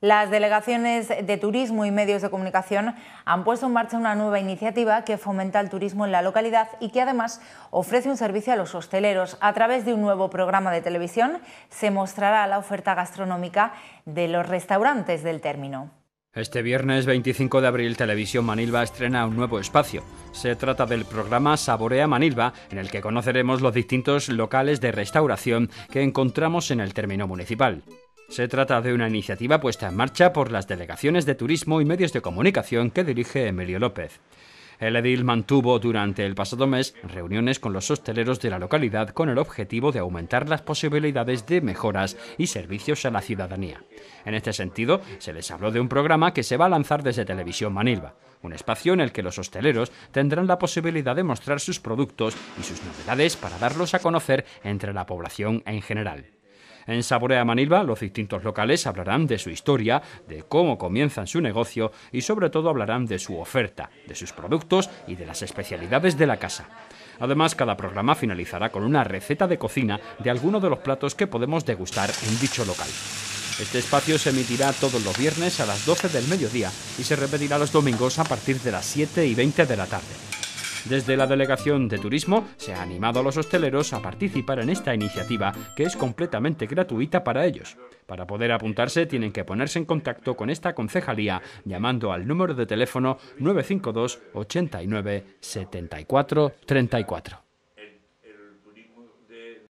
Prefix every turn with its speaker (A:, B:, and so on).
A: Las delegaciones de turismo y medios de comunicación han puesto en marcha una nueva iniciativa que fomenta el turismo en la localidad y que además ofrece un servicio a los hosteleros. A través de un nuevo programa de televisión se mostrará la oferta gastronómica de los restaurantes del término.
B: Este viernes 25 de abril, Televisión Manilva estrena un nuevo espacio. Se trata del programa Saborea Manilva, en el que conoceremos los distintos locales de restauración que encontramos en el término municipal. Se trata de una iniciativa puesta en marcha por las delegaciones de turismo y medios de comunicación que dirige Emilio López. El edil mantuvo durante el pasado mes reuniones con los hosteleros de la localidad con el objetivo de aumentar las posibilidades de mejoras y servicios a la ciudadanía. En este sentido, se les habló de un programa que se va a lanzar desde Televisión Manilva, un espacio en el que los hosteleros tendrán la posibilidad de mostrar sus productos y sus novedades para darlos a conocer entre la población en general. En Saborea Manilva, los distintos locales hablarán de su historia, de cómo comienzan su negocio y sobre todo hablarán de su oferta, de sus productos y de las especialidades de la casa. Además, cada programa finalizará con una receta de cocina de alguno de los platos que podemos degustar en dicho local. Este espacio se emitirá todos los viernes a las 12 del mediodía y se repetirá los domingos a partir de las 7 y 20 de la tarde. Desde la Delegación de Turismo se ha animado a los hosteleros a participar en esta iniciativa, que es completamente gratuita para ellos. Para poder apuntarse tienen que ponerse en contacto con esta concejalía llamando al número de teléfono 952 89 74 34.